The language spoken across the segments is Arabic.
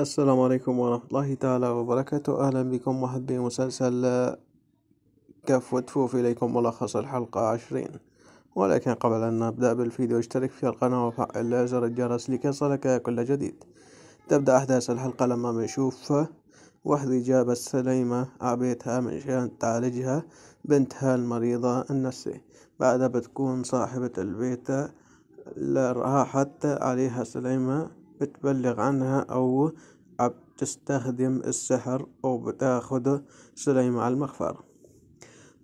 السلام عليكم ورحمة الله تعالى وبركاته أهلا بكم محبي مسلسل كف وتفوف إليكم ملخص الحلقة عشرين ولكن قبل أن نبدأ بالفيديو اشترك في القناة وفعل زر الجرس يصلك كل جديد تبدأ أحداث الحلقة لما بنشوف وحدة جابت سليمة عبيتها من شان تعالجها بنتها المريضة النفسي بعدها بتكون صاحبة البيت راحت عليها سليمة بتبلغ عنها أو بتستخدم السحر أو بتاخد سليمة على المغفر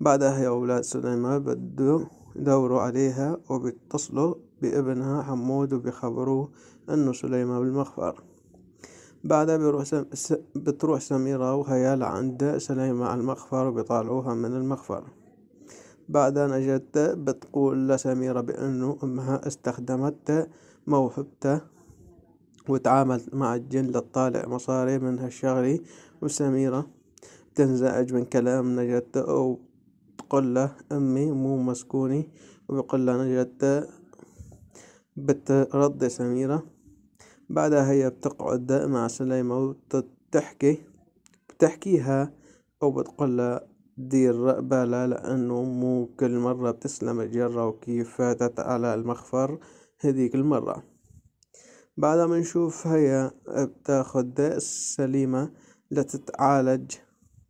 بعدها يا أولاد سليمة بدو يدوروا عليها وبيتصلوا بابنها حمود وبيخبروه إنه سليمة بالمغفر بعدها بيروح سم... س... بتروح سميرة وهيال عند سليمة على المخفر وبيطالعوها من المخفر بعدها نجد بتقول لسميرة بأنه أمها استخدمت موهبته وتعامل مع الجن الطالع مصاري من هالشغلة وسميرة تنزعج من كلام نجدة أو تقول له أمي مو مسكوني ويقول له نجدة بترد سميرة بعدها هي بتقعد مع سليمة وتحكي بتحكيها أو بتقول له دير بالها لأنه مو كل مرة بتسلم الجرة وكيف فاتت على المخفر هذيك المرة ما بنشوف هي بتاخد السليمة لتتعالج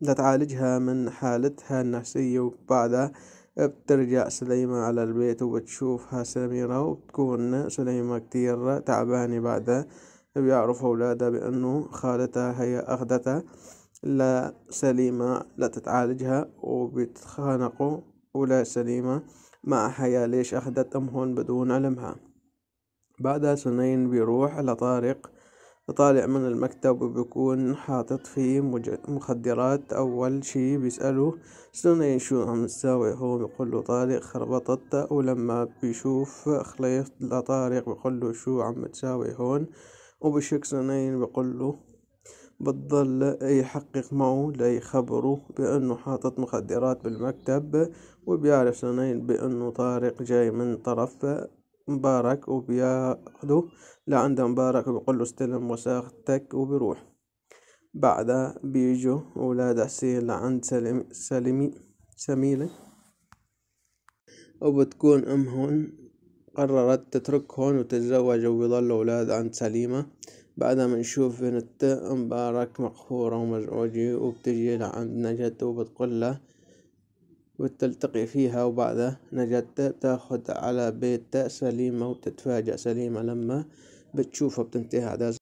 لتعالجها من حالتها النفسية وبعدها بترجع سليمة على البيت وبتشوفها سميرة وبتكون سليمة كتير تعبانة بعدها بيعرف أولادها بأنه خالتها هي أخدتها لسليمة لتتعالجها وبيتخانقوا ولا سليمة مع حياة ليش أخدت أمهن بدون علمها بعدها سنين بيروح لطارق طالع من المكتب وبيكون حاطط فيه مخدرات أول شي بيسأله سنين شو عم تساوي هو له طارق خربطت ولما بيشوف خليط لطارق بيقول له شو عم تساوي هون وبشك سنين بيقول له بتضل يحقق معه ليخبره بأنه حاطط مخدرات بالمكتب وبيعرف سنين بأنه طارق جاي من طرف مبارك وبياخده لعند مبارك وبيقول له استلم وساختك وبيروح بعدها بيجوا ولاد حسين لعند سليم سليمي سميلة وبتكون أمهن قررت تتركهم وتتزوج وبيضلوا ولاد عند سليمة بعدها منشوف بنت مبارك مقهورة ومزعوجة وبتجي لعند نجد وبتقول له وتلتقي فيها وبعدها نجدت تاخد على بيت سليمة وتتفاجأ سليمة لما بتشوفها بتنتهي أحداث